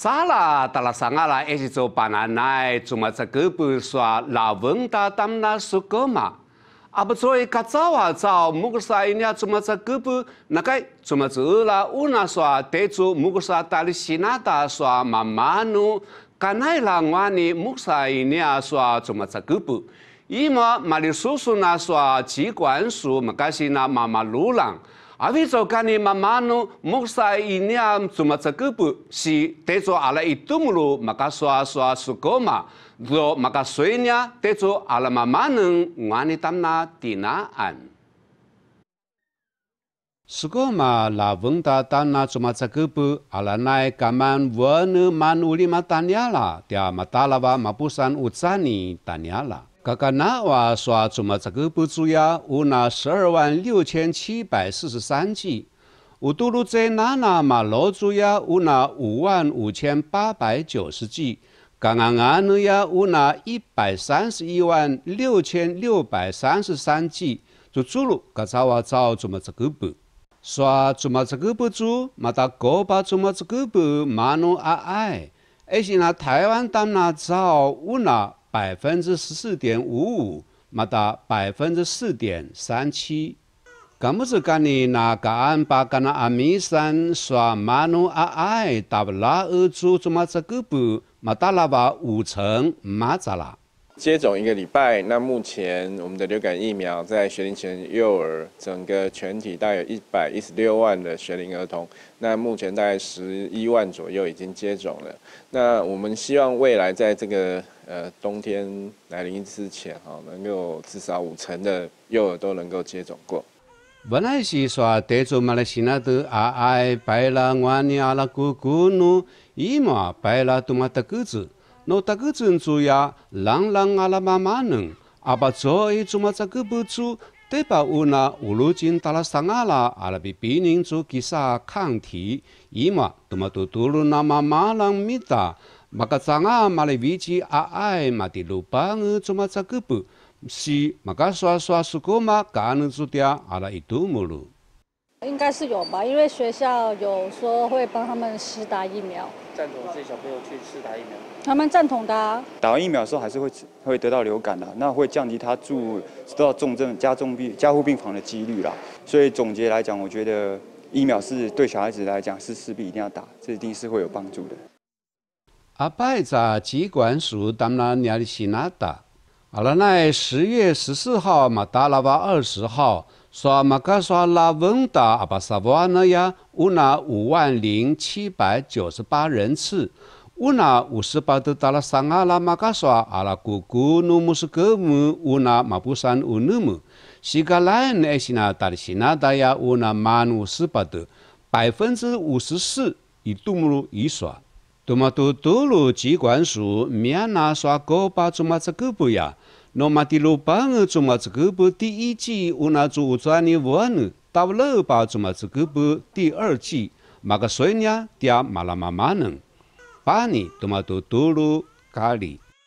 tsala tala sangala esi tso pananai tsuma tsa kupu swa la vunta tamna sukoma. Aba tso e katsawa tsao mukusa inia tsuma tsa kupu nakai tsuma tsa ula una swa te tsu mukusa tali sinata swa mamanu kanai la ngwani mukusa inia swa tsuma tsa kupu. Ima malisusu na swa chi kwan su makasi na mamalulang. Avi so kani mamanu muksa e iniam tsuma tsakupu si tezo ala itumulu maka soa soa sukoma do maka soenya tezo ala mamanu ngani tamna tina an. Sukoma la vengta tamna tsuma tsakupu ala nai kaman wene manu lima tanyala dia matalawa mapusan utsani tanyala. 格格那瓦刷怎么这个不足呀？我拿十二万六千七百四十三计，我都路在那那马罗足呀，我拿五万五千八百九十计，刚刚阿侬亚我拿一百三十一万六千六百三十三计，就足了，格咋娃造怎么这个不？刷怎么这个不足？马达哥巴怎么这个不？马努阿爱，而且拿台湾当拿造，我拿。百分之十四点五五，马达百分之四点三七。么子讲呢？那格安巴格那阿山马努阿爱达布拉尔达拉巴五成马扎拉接种一个礼拜。那目前我们的流感疫苗在学龄前幼儿整个全体，大约一百一十六万的学龄儿童，那目前大概十一万左右已经接种了。那我们希望未来在这个呃，冬天来临之前，哈，能够至少五成的幼儿都能够接种过。本来是说，德州马来西亚的阿爱白了瓦尼阿拉古古侬，伊玛白了都玛得个子，诺得个子做呀，冷冷阿拉妈妈侬，阿爸做伊做嘛这个不做，得把我那五六斤打拉上阿拉阿拉比别人做几萨抗体，伊玛多妈多多路那嘛马浪米达。马卡桑阿马雷维奇阿埃马蒂鲁巴恩做马扎戈布是马卡索阿索古马卡恩苏迪阿拉伊杜穆鲁，应该是有吧？因为学校有说会帮他们施打疫苗。赞同这小朋友去施打疫苗，他们赞同的。打完疫苗的时候还是会会得到流感的，那会降低他住到重症、加重病、加护病房的几率啦。所以总结来讲，我觉得疫苗是对小孩子来讲是势必一定要打，这一定是会有帮助的。阿拜扎疾管属达纳尼亚的西纳达，阿拉奈十月十四号马达拉巴二十号，刷玛卡刷拉温达阿巴萨瓦那呀，乌纳五万零七百九十八人次，乌纳五十八的达拉桑阿拉玛嘎刷阿拉库库努穆斯格姆乌纳马布山乌努姆，西加莱恩埃西纳达里西纳达呀乌那曼努斯巴德，百分之五十四已杜姆鲁伊刷。多么多多鲁机关殊，米亚纳耍哥巴做么子胳膊呀？诺玛蒂鲁巴尔做么子胳膊第一季，乌那祖乌转尼乌阿侬，到六巴做么子胳膊第二季，马格孙娘爹马拉妈妈呢？八年多么多多鲁咖喱。